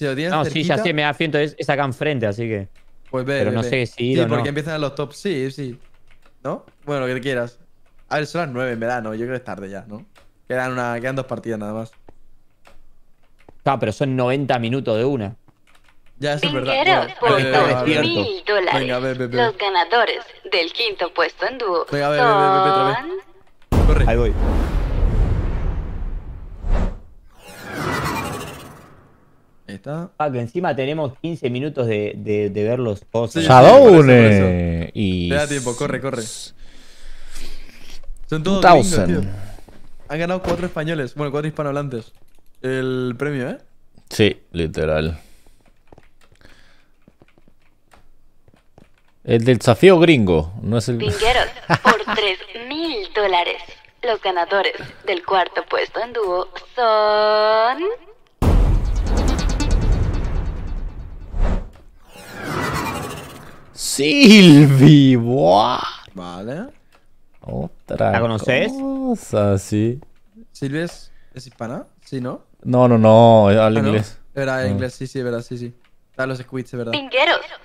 no, cerquita, sí, ya sé, me da 100 entonces es acá enfrente, así que. Pues ver. Pero no sé si Sí, porque no. empiezan los tops, sí, sí. ¿No? Bueno, lo que quieras. A ver, son las 9 me da, ¿no? yo creo que es tarde ya, ¿no? Quedan, una, quedan dos partidas nada más. Ah, pero son 90 minutos de una. Ya, eso es verdad. Bueno, por ve, dos dólares. Venga, Los ganadores del quinto puesto en dúo Venga, son... Corre. Ahí voy. Ah, que encima tenemos 15 minutos de, de, ver los posts. y... Te da tiempo, corre, corre. Son todos gringos, tío. Han ganado cuatro españoles, bueno, cuatro hispanohablantes. El premio, ¿eh? Sí, literal. El del desafío gringo, no es el... por 3 mil dólares. Los ganadores del cuarto puesto en dúo son... Silvi, ¡buah! Vale. Otra. ¿La conoces? Cosa, sí. ¿Silvi es, hispana? Sí, ¿no? No, no, no, al ah, inglés. Era ah. inglés, sí, sí, verdad, sí, sí. Da los squids, ¿verdad? Pingueros.